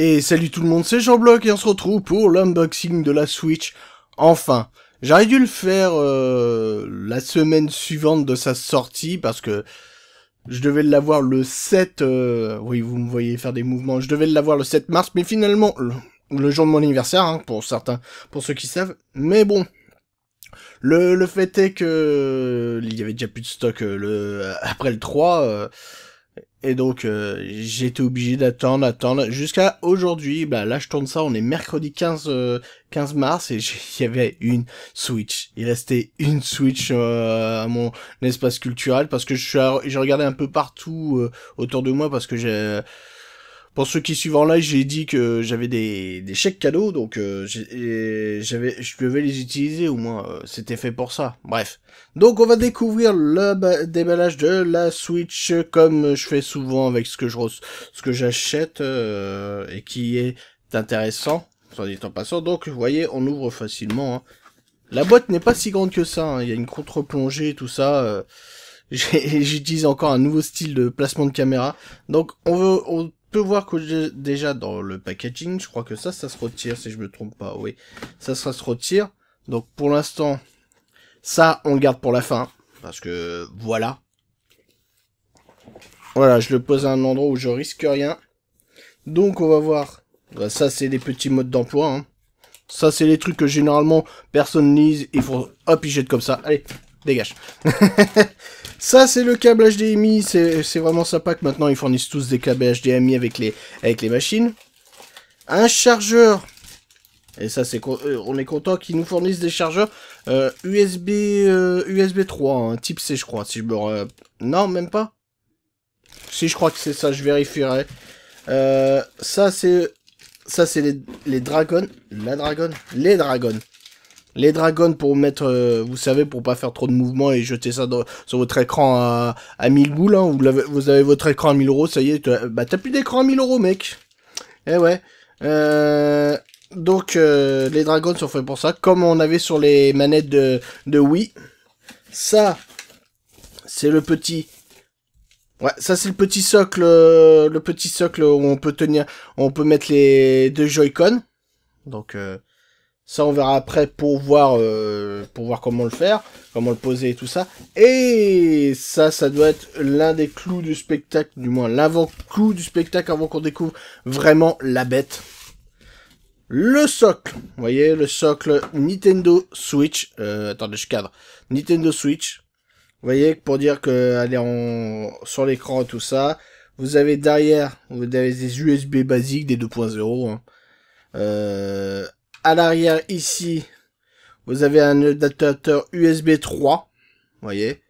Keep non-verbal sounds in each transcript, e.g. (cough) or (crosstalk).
Et salut tout le monde, c'est Jean Bloc et on se retrouve pour l'unboxing de la Switch. Enfin, j'aurais dû le faire euh, la semaine suivante de sa sortie parce que je devais l'avoir le 7... Euh, oui, vous me voyez faire des mouvements. Je devais l'avoir le 7 mars, mais finalement, le, jour de mon anniversaire, hein, pour certains, pour ceux qui savent. Mais bon, le, le fait est que il y avait déjà plus de stock euh, le, après le 3... Et donc euh, j'étais obligé d'attendre, attendre, jusqu'à aujourd'hui, bah là je tourne ça, on est mercredi 15, 15 euh, mars et (laughs) il y avait une Switch. Il restait une Switch euh, à mon espace culturel parce que je suis j'ai regardé un peu partout autour de moi parce que j'ai pour ceux qui suivent en live, j'ai dit que j'avais des, chèques cadeaux, donc euh, j'avais, je devais les utiliser, au moins euh, c'était fait pour ça. Bref. Donc on va découvrir le déballage de la Switch, comme je fais souvent avec ce que je ce que j'achète euh, et qui est intéressant, dit en passant. Donc vous voyez, on ouvre facilement. Hein. La boîte n'est pas si grande que ça, hein. il y a une contre-plongée, tout ça. (laughs) J'utilise encore un nouveau style de placement de caméra. Donc on veut peut voir que déjà dans le packaging, je crois que ça, ça se retire, si je me trompe pas, oui. Ça, se retire. Donc pour l'instant, ça, on le garde pour la fin. Parce que, voilà. Voilà, je le pose à un endroit où je risque rien. Donc on va voir. Bah, ça, c'est des petits modes d'emploi. Hein. Ça, c'est les trucs que généralement, personne lise. Il faut hop, il jette comme ça. Allez, dégage. (laughs) ça, c'est le câble HDMI. C'est vraiment sympa que maintenant, ils fournissent tous des câbles HDMI avec les, avec les machines. Un chargeur. Et ça, c'est euh, on est content qu'ils nous fournissent des chargeurs USB USB 3, type C, je crois. Si je non, même pas. Si je crois que c'est ça, je vérifierai. Euh, ça, c'est ça, c'est les, les dragons. La dragon Les dragons. Les dragons pour mettre, euh, vous savez, pour pas faire trop de mouvements et jeter ça sur votre écran à, 1000 boules. Hein. vous, avez, votre écran à 1000 euros, ça y est, bah t'as plus d'écran à 1000 euros, mec. Eh ouais. Euh, donc euh, les dragons sont faits pour ça, comme on avait sur les manettes de, de Wii. Ça, c'est le petit. Ouais, ça c'est le petit socle, le petit socle où on peut tenir, on peut mettre les deux Joy-Con. Donc euh, ça, on verra après pour voir, euh, pour voir comment le faire, comment le poser et tout ça. Et ça, ça doit être l'un des clous du spectacle, du moins l'avant-clou du spectacle avant qu'on découvre vraiment la bête. Le socle, vous voyez, le socle Nintendo Switch. Euh, attendez, je cadre. Nintendo Switch. Vous voyez, pour dire que elle est en, sur l'écran et tout ça. Vous avez derrière, vous avez des USB basiques, des 2.0. Hein. Euh, à l'arrière ici, vous avez un adaptateur USB 3, voyez,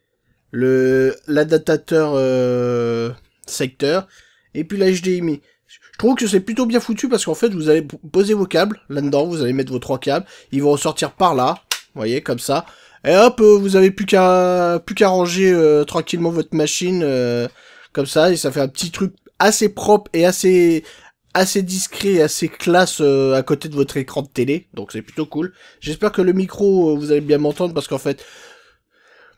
le l'adaptateur euh, secteur et puis la HDMI. Je trouve que c'est plutôt bien foutu parce qu'en fait vous allez poser vos câbles là-dedans, vous allez mettre vos trois câbles, ils vont ressortir par là, voyez, comme ça. Et hop, euh, vous avez plus qu'à plus qu'à ranger euh, tranquillement votre machine comme ça et ça fait un petit truc assez propre et assez assez discret, assez classe euh, à côté de votre écran de télé, donc c'est plutôt cool. J'espère que le micro, euh, vous allez bien m'entendre, parce qu'en fait,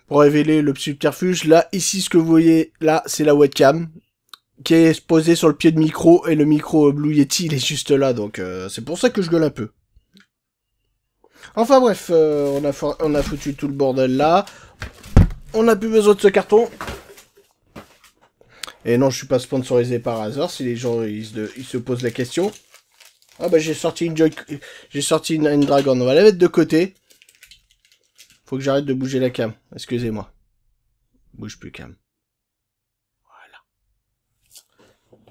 pour révéler le subterfuge, là, ici, ce que vous voyez, là, c'est la webcam, qui est posée sur le pied de micro, et le micro Blue Yeti, il est juste là, donc euh, c'est pour ça que je gueule un peu. Enfin bref, on, a on a foutu tout le bordel là. On n'a plus besoin de ce carton, et non, je suis pas sponsorisé par hasard. Si les gens ils se, posent la question. Ah bah j'ai sorti une Joy... j'ai sorti une, dragon. On va la mettre de côté. Faut que j'arrête de bouger la cam. Excusez-moi. Bouge plus cam. Voilà.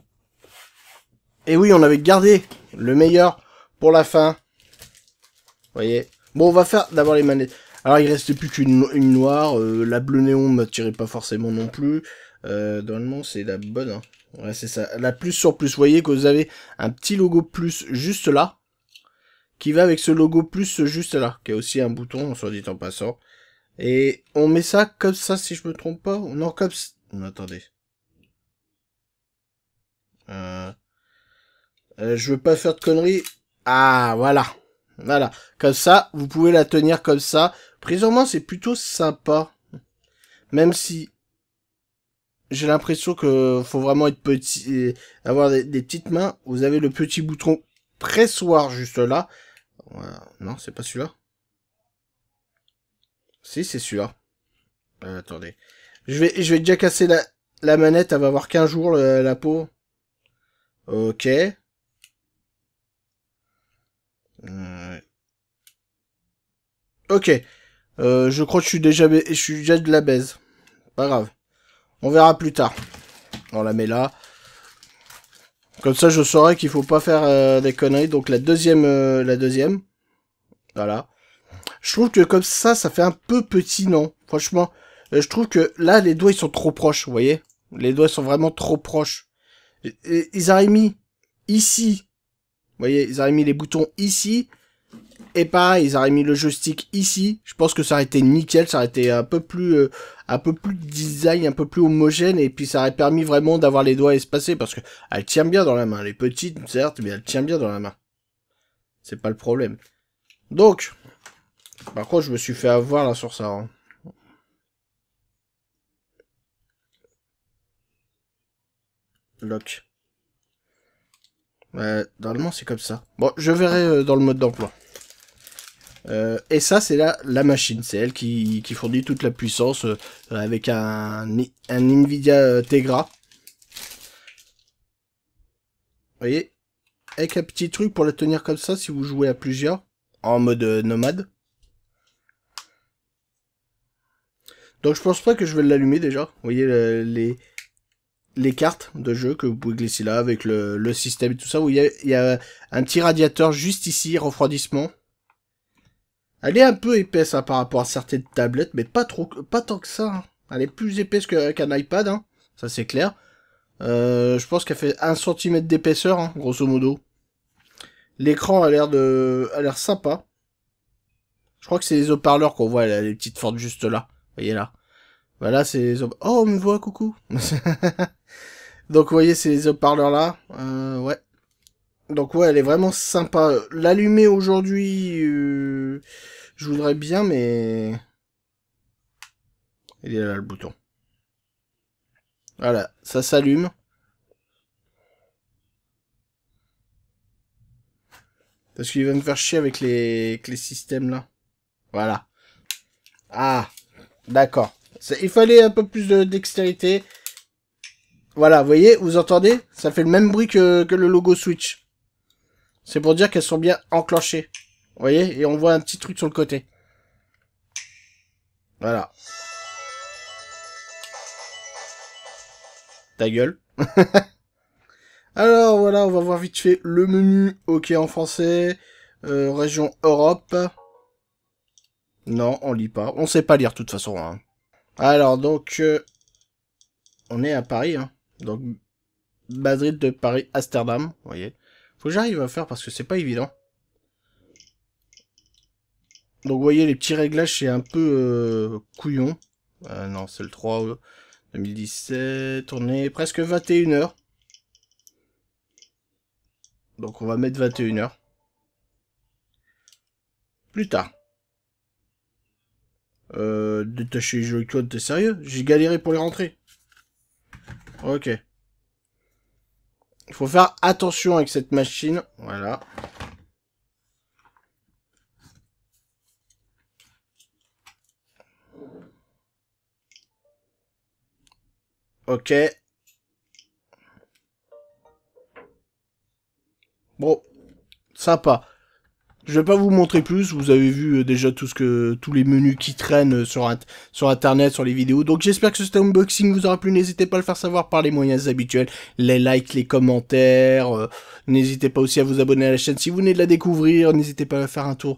Et oui, on avait gardé le meilleur pour la fin. Vous Voyez. Bon, on va faire d'abord les manettes. Alors il reste plus qu'une noire. Euh, la bleu néon ne m'attirait pas forcément non plus. Euh, normalement, c'est la bonne. Hein. Ouais, c'est ça. La plus sur plus. Vous voyez que vous avez un petit logo plus juste là. Qui va avec ce logo plus juste là. Qui a aussi un bouton, soit dit en passant. Et on met ça comme ça, si je me trompe pas. Non, comme attendez. Euh, euh, je veux pas faire de conneries. Ah, voilà. Voilà. Comme ça, vous pouvez la tenir comme ça. Prise c'est plutôt sympa. Même si j'ai l'impression que faut vraiment être petit, euh, avoir des, petites mains. Vous avez le petit bouton pressoir juste là. Non, c'est pas celui-là. Si, c'est celui-là. Euh, attendez. Je vais, je vais déjà casser la, la manette. Elle va avoir qu'un jours la, peau. Ok. Euh, ok. je crois que je suis déjà, je suis déjà de la baise. Pas grave. On verra plus tard. On la met là. Comme ça, je saurais qu'il faut pas faire euh, des conneries. Donc la deuxième, euh, la deuxième. Voilà. Je trouve que comme ça, ça fait un peu petit, non Franchement, euh, je trouve que là, les doigts, ils sont trop proches, vous voyez Les doigts sont vraiment trop proches. ils auraient mis ici. Vous voyez, ils auraient mis les boutons ici. Et pareil, ils auraient mis le joystick ici. Je pense que ça aurait été nickel, ça aurait été un peu plus, un peu plus de design, un peu plus homogène, et puis ça aurait permis vraiment d'avoir les doigts espacés, parce que elle tient bien dans la main. Elle est petite, certes, mais elle tient bien dans la main. C'est pas le problème. Donc, par contre, je me suis fait avoir là sur ça. Hein. Lock. Ouais, normalement, c'est comme ça. Bon, je verrai euh, dans le mode d'emploi. Euh, et ça, c'est la, la machine, c'est elle qui, fournit toute la puissance euh, avec un, un Nvidia euh, Tegra. Vous voyez Avec un petit truc pour la tenir comme ça si vous jouez à plusieurs, en mode nomade. Donc je pense pas que je vais l'allumer déjà. Vous voyez les, les cartes de jeu que vous pouvez glisser là avec le, le système et tout ça. Vous il y a un petit radiateur juste ici, refroidissement. Elle est un peu épaisse hein, par rapport à certaines tablettes, mais pas trop, pas tant que ça. Hein. Elle est plus épaisse qu'un iPad, hein. ça c'est clair. Euh, je pense qu'elle fait 1 cm d'épaisseur, grosso modo. L'écran a l'air de, a l'air sympa. Je crois que c'est les haut-parleurs qu'on voit, les petites fortes juste là. Voyez là. Voilà, c'est les Oh, on me voit, coucou. (laughs) Donc, vous voyez, c'est les haut-parleurs là. Euh, ouais. Donc ouais, elle est vraiment sympa. L'allumer aujourd'hui, euh, je voudrais bien, mais... Il est là le bouton. Voilà, ça s'allume. Parce qu'il va me faire chier avec les, systèmes là. Voilà. Ah, d'accord. Il fallait un peu plus de dextérité. Voilà, vous voyez, vous entendez Ça fait le même bruit que le logo Switch. C'est pour dire qu'elles sont bien enclenchées. Vous voyez Et on voit un petit truc sur le côté. Voilà. Ta gueule. (laughs) Alors voilà, on va voir vite fait le menu. Ok en français. Euh, région Europe. Non, on lit pas. On sait pas lire de toute façon. Hein. Alors donc, euh, on est à Paris. Hein. Donc Madrid de Paris, Amsterdam, vous voyez. Faut que j'arrive à faire parce que c'est pas évident. Donc vous voyez, les petits réglages, c'est un peu euh, couillon. Euh, non, c'est le 3 2017. Euh, on est presque 21h. Donc on va mettre 21h. Plus tard. Euh, détacher les jeux t'es sérieux J'ai galéré pour les rentrer. Ok. Il faut faire attention avec cette machine. Voilà. Ok. Bon. Sympa. Je vais pas vous montrer plus, vous avez vu euh, déjà tout ce que, tous les menus qui traînent euh, sur, sur internet, sur les vidéos. Donc j'espère que ce unboxing vous aura plu, n'hésitez pas à le faire savoir par les moyens habituels, les likes, les commentaires, euh, n'hésitez pas aussi à vous abonner à la chaîne si vous venez de la découvrir, n'hésitez pas à faire un tour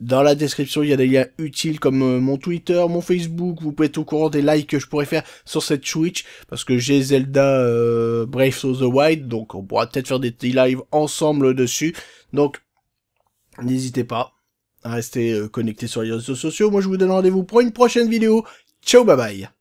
dans la description, il y a des liens utiles comme mon Twitter, mon Facebook. Vous pouvez être au courant des likes que je pourrais faire sur cette Switch parce que j'ai Zelda euh, Brave of the Wild, donc on pourra peut-être faire des lives ensemble dessus. Donc N'hésitez pas à rester euh, connecté sur les réseaux sociaux. Moi, je vous donne rendez-vous pour une prochaine vidéo. Ciao, bye bye